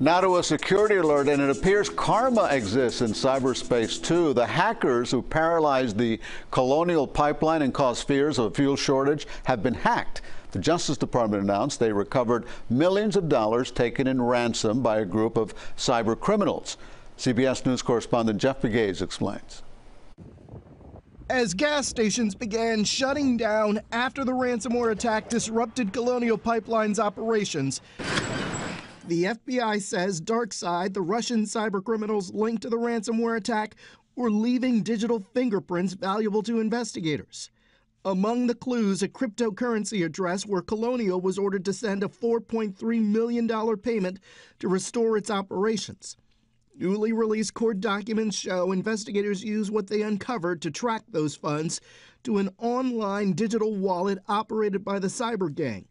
Now to a security alert, and it appears karma exists in cyberspace too. The hackers who paralyzed the colonial pipeline and caused fears of a fuel shortage have been hacked. The Justice Department announced they recovered millions of dollars taken in ransom by a group of cyber criminals. CBS News correspondent Jeff Begays explains. As gas stations began shutting down after the ransomware attack disrupted Colonial Pipeline's operations, the FBI says DarkSide, the Russian cybercriminals linked to the ransomware attack, were leaving digital fingerprints valuable to investigators. Among the clues, a cryptocurrency address where Colonial was ordered to send a $4.3 million payment to restore its operations. Newly released court documents show investigators used what they uncovered to track those funds to an online digital wallet operated by the cyber gang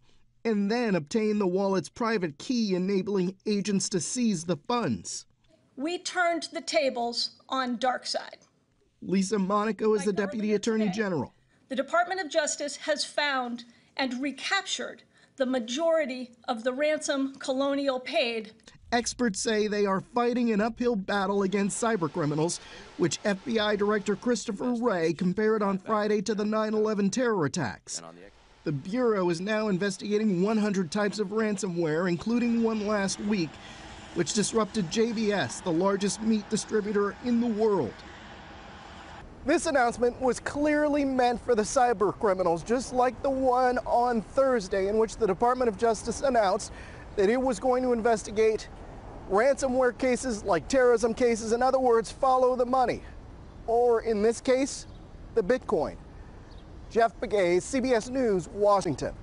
and then obtain the wallet's private key, enabling agents to seize the funds. We turned the tables on Darkside. Lisa Monaco is the Deputy Attorney today, General. The Department of Justice has found and recaptured the majority of the ransom Colonial paid. Experts say they are fighting an uphill battle against cybercriminals, which FBI Director Christopher Wray compared on Friday to the 9 11 terror attacks. The Bureau is now investigating 100 types of ransomware, including one last week, which disrupted JBS, the largest meat distributor in the world. This announcement was clearly meant for the cyber criminals, just like the one on Thursday, in which the Department of Justice announced that it was going to investigate ransomware cases like terrorism cases. In other words, follow the money. Or in this case, the Bitcoin. Jeff Begay, CBS News, Washington.